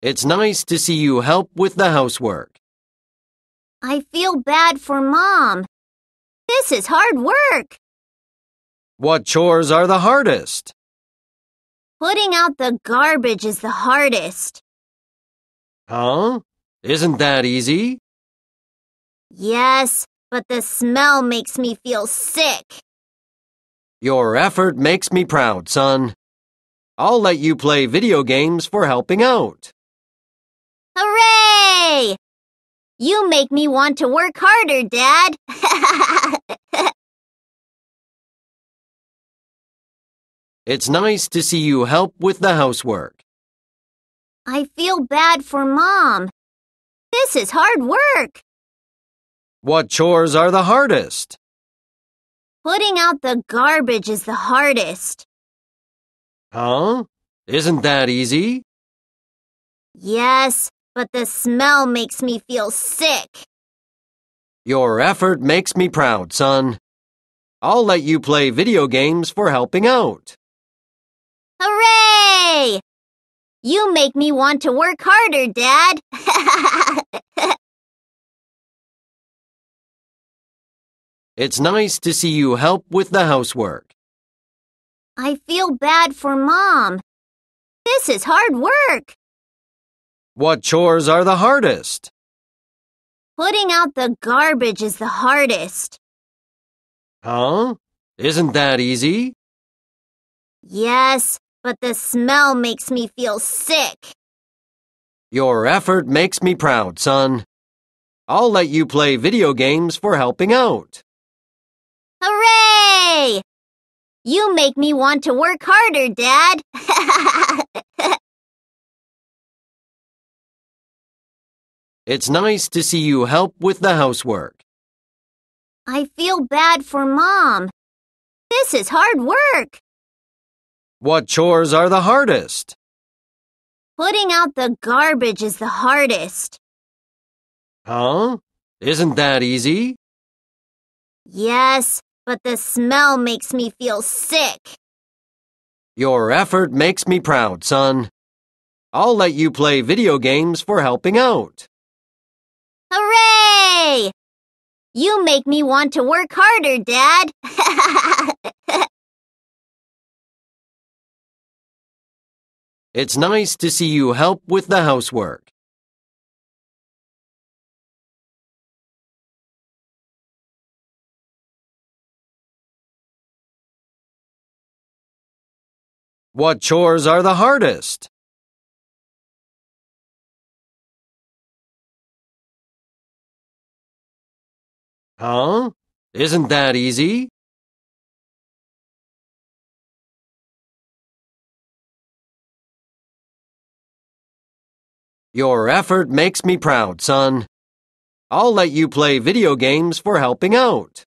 It's nice to see you help with the housework. I feel bad for Mom. This is hard work. What chores are the hardest? Putting out the garbage is the hardest. Huh? Isn't that easy? Yes, but the smell makes me feel sick. Your effort makes me proud, son. I'll let you play video games for helping out. You make me want to work harder, Dad. it's nice to see you help with the housework. I feel bad for Mom. This is hard work. What chores are the hardest? Putting out the garbage is the hardest. Huh? Isn't that easy? Yes, but the smell makes me feel sick. Your effort makes me proud, son. I'll let you play video games for helping out. Hooray! You make me want to work harder, Dad. it's nice to see you help with the housework. I feel bad for Mom. This is hard work. What chores are the hardest? Putting out the garbage is the hardest. Huh? Isn't that easy? Yes, but the smell makes me feel sick. Your effort makes me proud, son. I'll let you play video games for helping out. Hooray! You make me want to work harder, Dad. It's nice to see you help with the housework. I feel bad for Mom. This is hard work. What chores are the hardest? Putting out the garbage is the hardest. Huh? Isn't that easy? Yes, but the smell makes me feel sick. Your effort makes me proud, son. I'll let you play video games for helping out. Hooray! You make me want to work harder, Dad. it's nice to see you help with the housework. What chores are the hardest? Huh? Isn't that easy? Your effort makes me proud, son. I'll let you play video games for helping out.